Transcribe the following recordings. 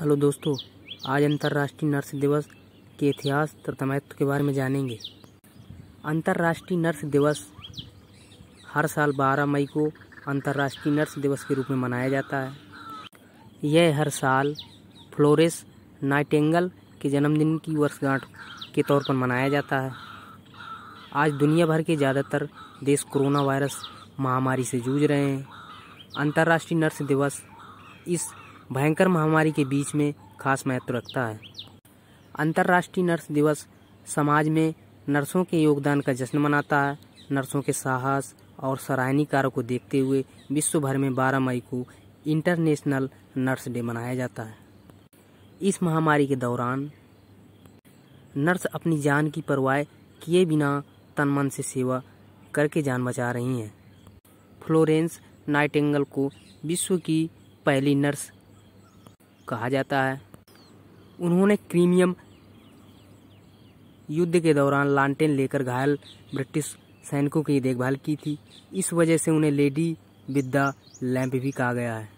hello दोस्तों आज अंतर्राष्ट्रीय नर्स दिवस के इतिहास तथा महत्व के बारे में जानेंगे अंतर्राष्ट्रीय नर्स दिवस हर साल 12 मई को अंतर्राष्ट्रीय नर्स दिवस के रूप में मनाया जाता है यह हर साल फ्लोरेस नाइटेंगल के जन्मदिन की वर्षगांठ के तौर पर मनाया जाता है आज दुनिया भर के ज़्यादातर देश कोरोना वायरस महामारी से जूझ रहे हैं अंतर्राष्ट्रीय नर्स दिवस इस भयंकर महामारी के बीच में खास महत्व रखता है अंतर्राष्ट्रीय नर्स दिवस समाज में नर्सों के योगदान का जश्न मनाता है नर्सों के साहस और सराहनीय कार्य को देखते हुए विश्व भर में 12 मई को इंटरनेशनल नर्स डे मनाया जाता है इस महामारी के दौरान नर्स अपनी जान की परवाह किए बिना तन मन से सेवा करके जान बचा रही हैं फ्लोरेंस नाइटेंगल को विश्व की पहली नर्स कहा जाता है उन्होंने क्रीमियम युद्ध के दौरान लांटेन लेकर घायल ब्रिटिश सैनिकों की देखभाल की थी इस वजह से उन्हें लेडी विद्या लैंप लैम्प भी कहा गया है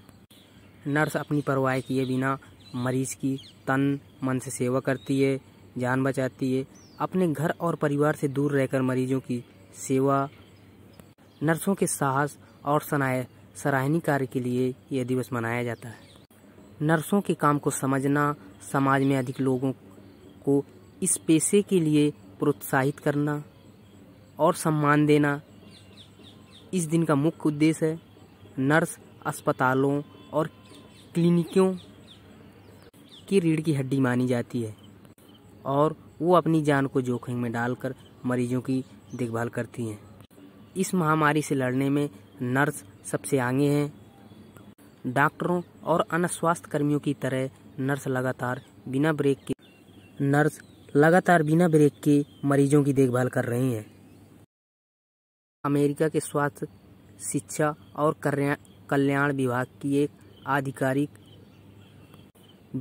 नर्स अपनी परवाह किए बिना मरीज की तन मन से सेवा करती है जान बचाती है अपने घर और परिवार से दूर रहकर मरीजों की सेवा नर्सों के साहस और सनाय सराहनीय कार्य के लिए यह दिवस मनाया जाता है नर्सों के काम को समझना समाज में अधिक लोगों को इस पेशे के लिए प्रोत्साहित करना और सम्मान देना इस दिन का मुख्य उद्देश्य है नर्स अस्पतालों और क्लिनिकों की रीढ़ की हड्डी मानी जाती है और वो अपनी जान को जोखिम में डालकर मरीजों की देखभाल करती हैं इस महामारी से लड़ने में नर्स सबसे आगे हैं डॉक्टरों और अन्य स्वास्थ्य कर्मियों की तरह नर्स लगातार बिना ब्रेक के नर्स लगातार बिना ब्रेक के मरीजों की देखभाल कर रहे हैं अमेरिका के स्वास्थ्य शिक्षा और कल्याण विभाग की एक आधिकारिक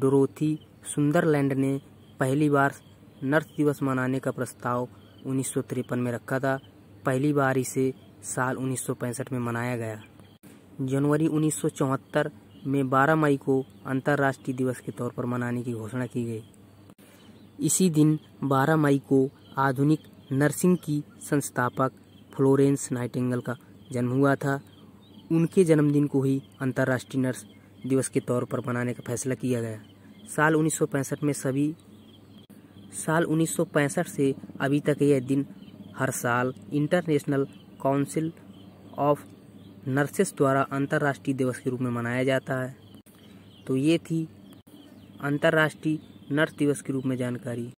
डोरोथी सुंदरलैंड ने पहली बार नर्स दिवस मनाने का प्रस्ताव उन्नीस में रखा था पहली बार इसे साल उन्नीस में मनाया गया जनवरी 1974 में 12 मई को अंतर्राष्ट्रीय दिवस के तौर पर मनाने की घोषणा की गई इसी दिन 12 मई को आधुनिक नर्सिंग की संस्थापक फ्लोरेंस नाइटेंगल का जन्म हुआ था उनके जन्मदिन को ही अंतर्राष्ट्रीय नर्स दिवस के तौर पर मनाने का फैसला किया गया साल 1965 में सभी साल 1965 से अभी तक यह दिन हर साल इंटरनेशनल काउंसिल ऑफ नर्सेस द्वारा अंतर्राष्ट्रीय दिवस के रूप में मनाया जाता है तो ये थी अंतर्राष्ट्रीय नर्स दिवस के रूप में जानकारी